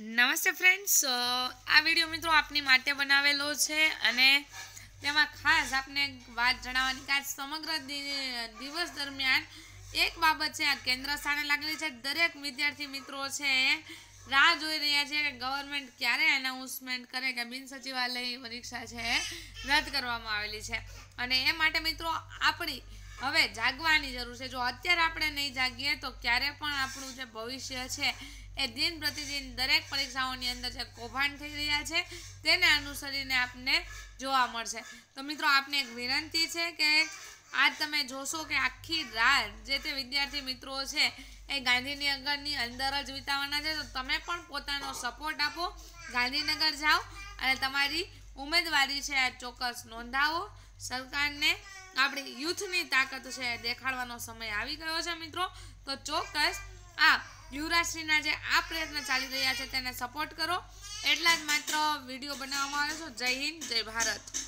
નમસ્તે ફ્રેન્ડ્સ આ વિડીયો મિત્રો આપની માટે બનાવેલો છે અને તેમાં ખાસ આપને વાત જણાવવાની કે સમગ્ર દિવસ દરમિયાન એક બાબત છે આ કેન્દ્ર સ્થાને લાગેલી છે દરેક વિદ્યાર્થી મિત્રો છે રાહ જોઈ રહ્યા છે કે ગવર્મેન્ટ ક્યારે એનાઉન્સમેન્ટ કરે કે બિન સચિવાલય પરીક્ષા છે રદ કરવામાં આવેલી છે અને એ માટે મિત્રો આપણી હવે જાગવાની જરૂર છે જો અત્યારે આપણે નહીં જાગીએ તો ક્યારે પણ આપણું જે ભવિષ્ય છે એ દિન પ્રતિદિન દરેક પરીક્ષાઓની અંદર જે કૌભાંડ થઈ રહ્યા છે તેને અનુસરીને આપને જોવા મળશે તો મિત્રો આપને એક વિનંતી છે કે આજ તમે જોશો કે આખી રાત જે તે વિદ્યાર્થી મિત્રો છે એ ગાંધીનગરની અંદર જ વિતાવાના છે તો તમે પણ પોતાનો સપોર્ટ આપો ગાંધીનગર જાઓ અને તમારી ઉમેદવારી છે આ ચોક્કસ નોંધાવો સરકારને આપણી યુથની તાકાત છે દેખાડવાનો સમય આવી ગયો છે મિત્રો તો ચોક્કસ આ યુવરાજશ્રીના જે આ પ્રયત્ન ચાલી રહ્યા છે તેને સપોર્ટ કરો એટલા જ માત્ર વિડીયો બનાવવામાં આવ્યો છે જય હિન્દ જય ભારત